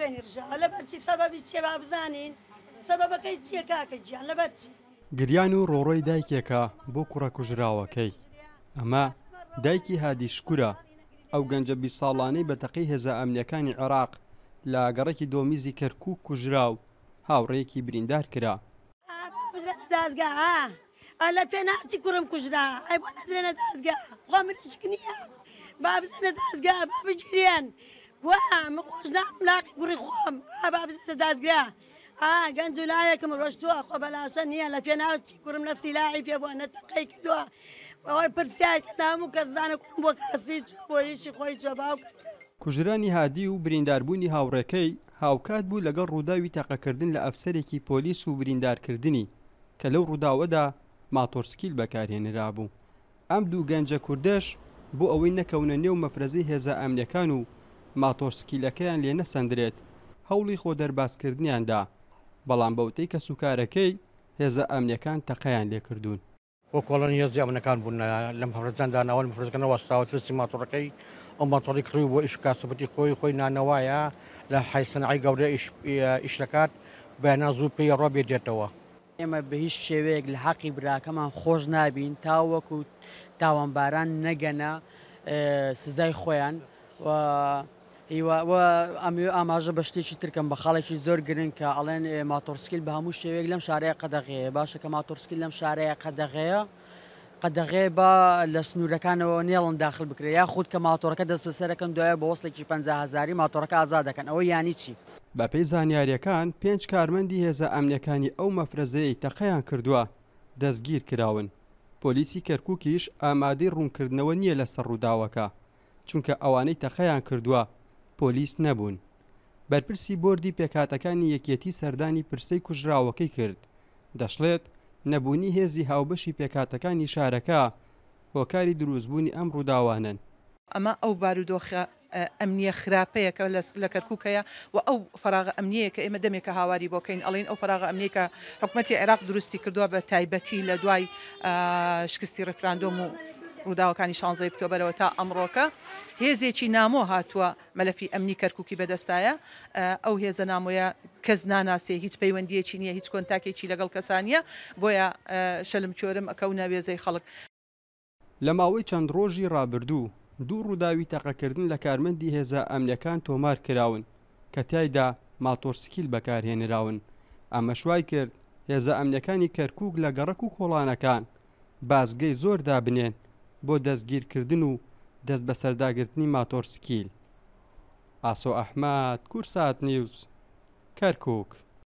خوێنی ڕژە لەبەر چی سەبەبی چێ با بزانین سەبەبەکەی چیە کاکە گیان لەبەر چی گریان و ڕۆڕۆی دایکێکە بۆ کوڕە کوژراوەکەی ئەمە دایکی هادی شکورە ئەو گەنجە بی ساڵانەی بە تەقی هێزە ئەمنیەکانی عێراق لە گەڕێکی دۆمیزی کەرکوو کوژرا و هاوڕێکی بریندار کرا دادگا لە پێ ناچی کوڕم کوژرا ئەی بۆ نەدرێنە دادگا خۆ منشک نییە با بزنە دادگا با بگیریان وام خۆش نام لاقی گوڕی خۆم ئابا بێتە دادگرا ئا گەنج و لایەکم ڕۆشتووە خۆ بەلاشە نییە لە پێناو چی کوڕم نەستی لاعی پێ بووە نەتەقەی کردووە بەوەی پرسیار کە هەموو کەسزانە کوڕم بۆ کاسبی بۆیشی خۆی جۆباو کوژرانی هادی و برینداربوونی هاوڕێکەی هاوکات بوو لەگەڵ ڕووداوی تەقەکردن لە ئەفسەرێکی پۆلیس و بریندارکردنی کە لەو ڕووداوەدا ماتۆرسکیل بەکارهێنرا بوو ئەم دوو گەنجە کوردەش بۆ ئەوەی نەکەونە نێو مەفرەزی هێزە ئەمنیەکان و ماتۆرسکیلەکەیان لێ نەسەندرێت هەوڵی خۆ دەرباسکردنیاندا بەڵام بەوتەی کە سوکارەکەی هێزە ئەمنیەکان تەقەیان لێکردوون وە کۆڵەن هێز ئەمنەکان بوون لەم هەرزاندا ناوەن فرزگەنە وەستاوە ترسی ماتۆڕەکەی ئەو ماتۆری کڕی بۆ ئیشکاسبەتی خۆی خۆی نانەوایە لە حیسنعی گەورە ئیشلەکات بەنا زوو پێی ڕۆبێ دێتەوە. ئێمە بە هیچ شێوەیەک لە حەقی براکەمان خۆش نابین تاوەکو تاوانباران نەگەنە سزای خۆیان ئاماژە بە شتێکی ترکەم بە خاڵێکی زۆر گرن کە ئەڵێن ماتۆرسکیل بە هەموو شێوەیەک لەم شارەیە قەدەغەیە باشە کە ماتۆرسکیل لەم شارەیە قەدەغەیە قەدەغێ بە لە سنوورەکانەوە نێڵن داخل بکرێت یا خودود کە ماتۆرەکە دەست بەسەرەکەن دوایە بە وەستێکی 500هزاری ماتۆرەکە ئازا دەکەن ئەوە ینی چی؟ بەپی زانیاریەکان پێنج کارمەندی هێزە ئەمنیەکانی ئەو مەفرەزەی تەقەیان کردووە دەستگیر کراون. پۆلیسی کەرککیش ئامادەی ڕوونکردنەوە نییە لە سەرڕووداوەکە چونکە ئەوانەی تەخەیان کردووە پۆلیس نەبوون بەرپرسی بردی پێکاتەکانی یەکەتی سەردانی پرسەی کوژراوەکەی کرد دەشڵێت نەبوونی هێزی هاوبەشی پێکاتەکانی شارەکە هۆکاری دروستبوونی ئەم ڕووداوانن ئەمە ئەو بارودۆخە ئەمنیە خراپەیەکە لە کەرککەیە و ئەو فراغ ئەمنیەیە کە ئێمە دەمێکە هاواری بۆکەین ئەڵین ئەو فراغ ئەمنیکە حکوومەتی عێراق دروستی کردووە بە تایبەتی لە دوای شکستی ڕفراندۆم و ڕووداوەکانی شانزای ئۆکتۆبرەوە تا ئەمڕۆکە هێزێکی نامۆ هاتووە مەلەفی ئەمنی کەرککی بەدەستایە ئەو هێزە نامۆیە کەس ناناسێ هیچ پەیوەندیەکی نییە هیچ کۆنتاکێکی لەگەڵ کەسانیە بۆیە شەلم چۆرم ئەکەو ناوێزەی خەڵک لە ماوەی چەند ڕۆژی ڕابردوو دوو ڕووداوی تەقەکردن لە کارمەندی هێزە ئەمنەکان تۆمار کراون کە تایدا ماتۆرسکیل بەکارهێنراون ئەمەشوای کرد هێزە ئەمنەکانی کەرکک لە گەڕک و کۆڵانەکان بازگەی زۆر دابنێن بۆ دەستگیرکردن و دەست بە سەرداگررتنی ماتۆرسکیل ئاسۆ ئەحمد کورسات نیوز کەرکک